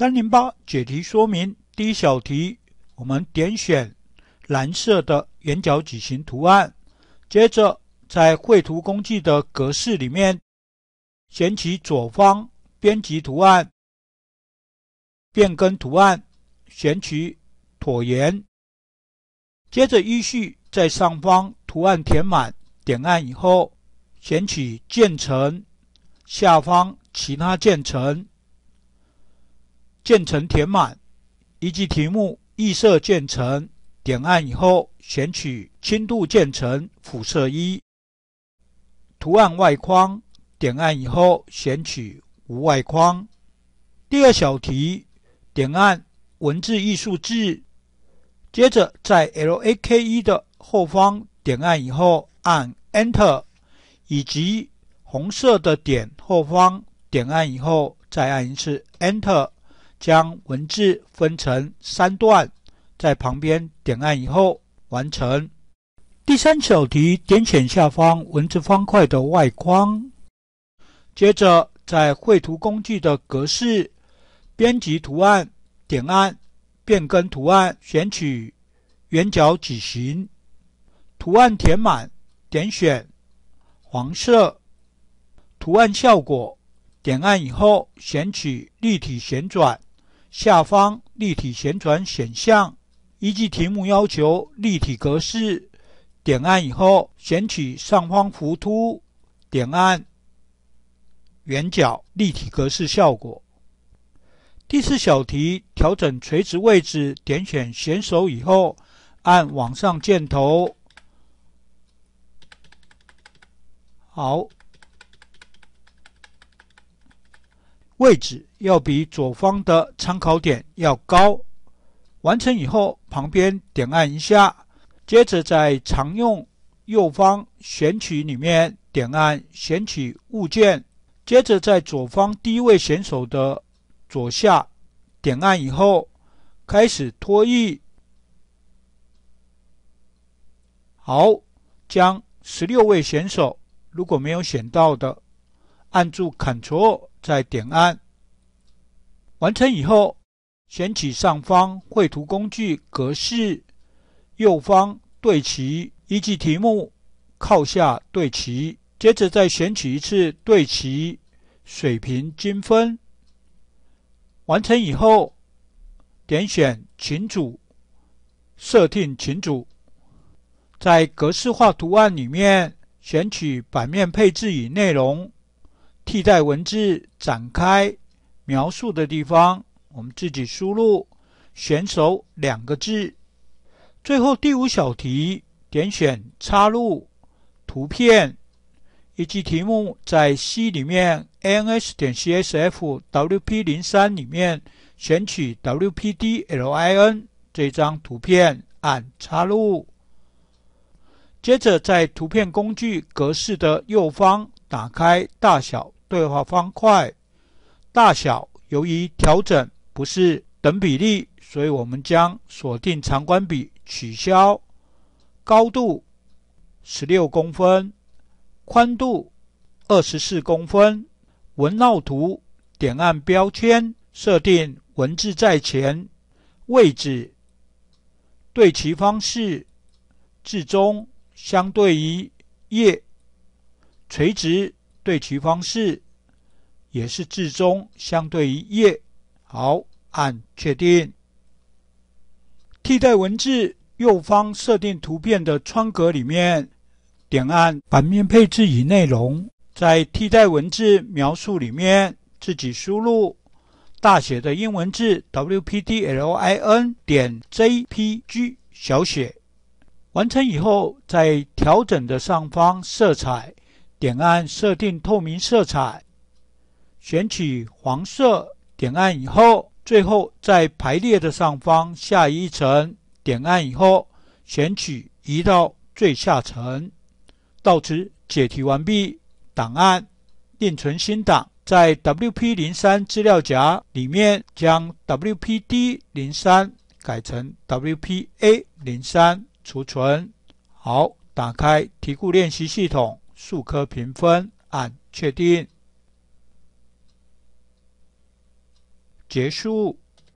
三零八解题说明：第一小题，我们点选蓝色的圆角矩形图案，接着在绘图工具的格式里面，选取左方编辑图案，变更图案，选取椭圆。接着依序在上方图案填满，点按以后，选取渐层，下方其他渐层。渐层填满，以及题目预设渐层，点按以后选取轻度渐层，辅色一，图案外框，点按以后选取无外框。第二小题，点按文字艺术字，接着在 L A K E 的后方点按以后按 Enter，以及红色的点后方点按以后再按一次 Enter。将文字分成三段，在旁边点按以后完成。第三小题，点选下方文字方块的外框，接着在绘图工具的格式编辑图案点按，变更图案，选取圆角矩形，图案填满，点选黄色，图案效果点按以后，选取立体旋转。下方立体旋转选项，依据题目要求立体格式，点按以后选取上方浮凸，点按圆角立体格式效果。第四小题调整垂直位置，点选选手以后，按往上箭头，好。位置要比左方的参考点要高。完成以后，旁边点按一下，接着在常用右方选取里面点按选取物件，接着在左方第一位选手的左下点按以后，开始脱衣。好，将十六位选手如果没有选到的，按住 Ctrl。再点按完成以后，选取上方绘图工具格式右方对齐，依据题目靠下对齐。接着再选取一次对齐水平均分。完成以后，点选群组设定群组，在格式化图案里面选取版面配置与内容。替代文字展开描述的地方，我们自己输入“选手”两个字。最后第五小题，点选插入图片，以及题目在 C 里面 ns 点 csfwp 零三里面选取 wpdlin 这张图片，按插入。接着在图片工具格式的右方打开大小。对话方块大小由于调整不是等比例，所以我们将锁定长宽比取消。高度十六公分，宽度二十四公分。文绕图点按标签，设定文字在前，位置对齐方式字中，相对于页垂直。对齐方式也是字中相对于页。好，按确定。替代文字右方设定图片的窗格里面，点按版面配置与内容，在替代文字描述里面自己输入大写的英文字 WPDLIN 点 JPG 小写。完成以后，在调整的上方色彩。点按设定透明色彩，选取黄色，点按以后，最后在排列的上方下一层点按以后，选取移到最下层。到此解题完毕，档案另存新档，在 W P 零三资料夹里面将 W P D 零三改成 W P A 零三储存。好，打开题库练习系统。数科评分，按确定，结束。